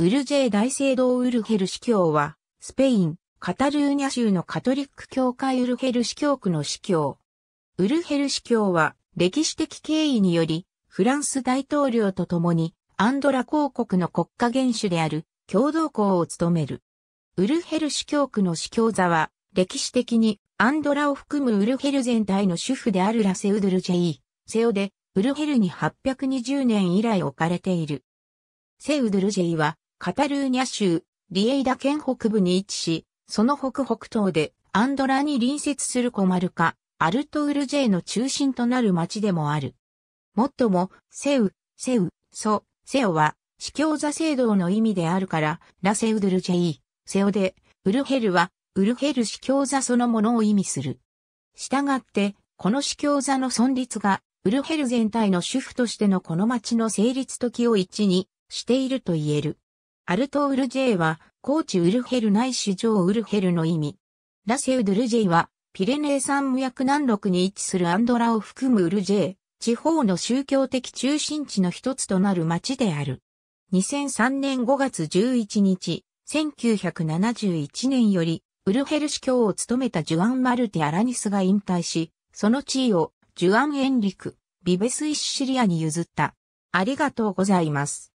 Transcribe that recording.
ウルジェー大聖堂ウルヘル司教は、スペイン、カタルーニャ州のカトリック教会ウルヘル司教区の司教。ウルヘル司教は、歴史的経緯により、フランス大統領と共に、アンドラ公国の国家元首である、共同校を務める。ウルヘル司教区の司教座は、歴史的に、アンドラを含むウルヘル全体の主婦であるラセウドルジェイ、セオで、ウルヘルに820年以来置かれている。セウドルジェイは、カタルーニャ州、リエイダ県北部に位置し、その北北東でアンドラに隣接するコマルカ、アルトウルジェの中心となる町でもある。もっとも、セウ、セウ、ソ、セオは、司教座制度の意味であるから、ラセウドルジェイ、セオで、ウルヘルは、ウルヘル司教座そのものを意味する。したがって、この司教座の存立が、ウルヘル全体の主婦としてのこの町の成立時を一にしていると言える。アルトウルジェイは、コーチウルヘルない市場ウルヘルの意味。ラセウドルジェイは、ピレネー山脈南麓に位置するアンドラを含むウルジェイ、地方の宗教的中心地の一つとなる町である。2003年5月11日、1971年より、ウルヘル司教を務めたジュアン・マルティ・アラニスが引退し、その地位をジュアン・エンリク、ビベス・イッシリアに譲った。ありがとうございます。